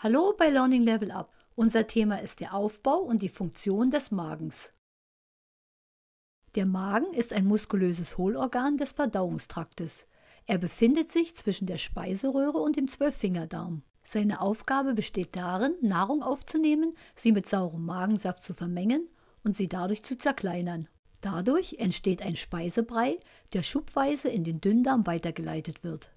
Hallo bei Learning Level Up. Unser Thema ist der Aufbau und die Funktion des Magens. Der Magen ist ein muskulöses Hohlorgan des Verdauungstraktes. Er befindet sich zwischen der Speiseröhre und dem Zwölffingerdarm. Seine Aufgabe besteht darin, Nahrung aufzunehmen, sie mit saurem Magensaft zu vermengen und sie dadurch zu zerkleinern. Dadurch entsteht ein Speisebrei, der schubweise in den Dünndarm weitergeleitet wird.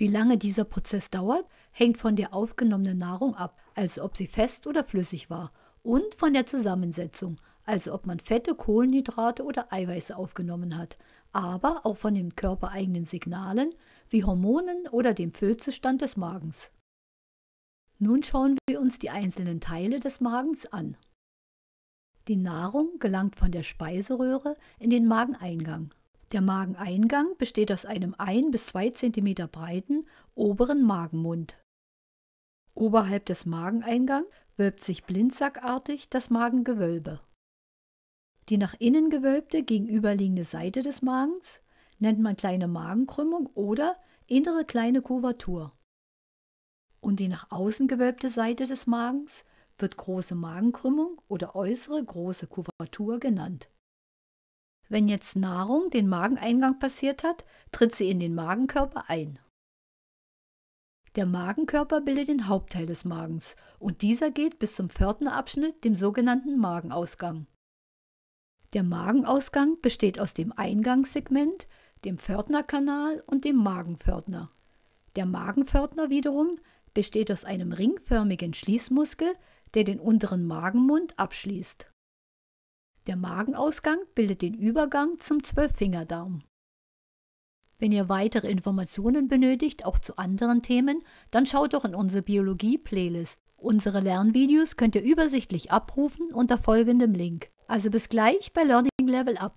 Wie lange dieser Prozess dauert, hängt von der aufgenommenen Nahrung ab, also ob sie fest oder flüssig war, und von der Zusammensetzung, also ob man Fette, Kohlenhydrate oder Eiweiße aufgenommen hat, aber auch von den körpereigenen Signalen wie Hormonen oder dem Füllzustand des Magens. Nun schauen wir uns die einzelnen Teile des Magens an. Die Nahrung gelangt von der Speiseröhre in den Mageneingang der Mageneingang besteht aus einem 1 bis 2 cm breiten oberen Magenmund. Oberhalb des Mageneingangs wölbt sich blindsackartig das Magengewölbe. Die nach innen gewölbte gegenüberliegende Seite des Magens nennt man kleine Magenkrümmung oder innere kleine Kurvatur. Und die nach außen gewölbte Seite des Magens wird große Magenkrümmung oder äußere große Kurvatur genannt. Wenn jetzt Nahrung den Mageneingang passiert hat, tritt sie in den Magenkörper ein. Der Magenkörper bildet den Hauptteil des Magens und dieser geht bis zum vierten Abschnitt, dem sogenannten Magenausgang. Der Magenausgang besteht aus dem Eingangssegment, dem Pförtnerkanal und dem Magenpförtner. Der Magenpförtner wiederum besteht aus einem ringförmigen Schließmuskel, der den unteren Magenmund abschließt. Der Magenausgang bildet den Übergang zum Zwölffingerdarm. Wenn ihr weitere Informationen benötigt, auch zu anderen Themen, dann schaut doch in unsere Biologie-Playlist. Unsere Lernvideos könnt ihr übersichtlich abrufen unter folgendem Link. Also bis gleich bei Learning Level Up.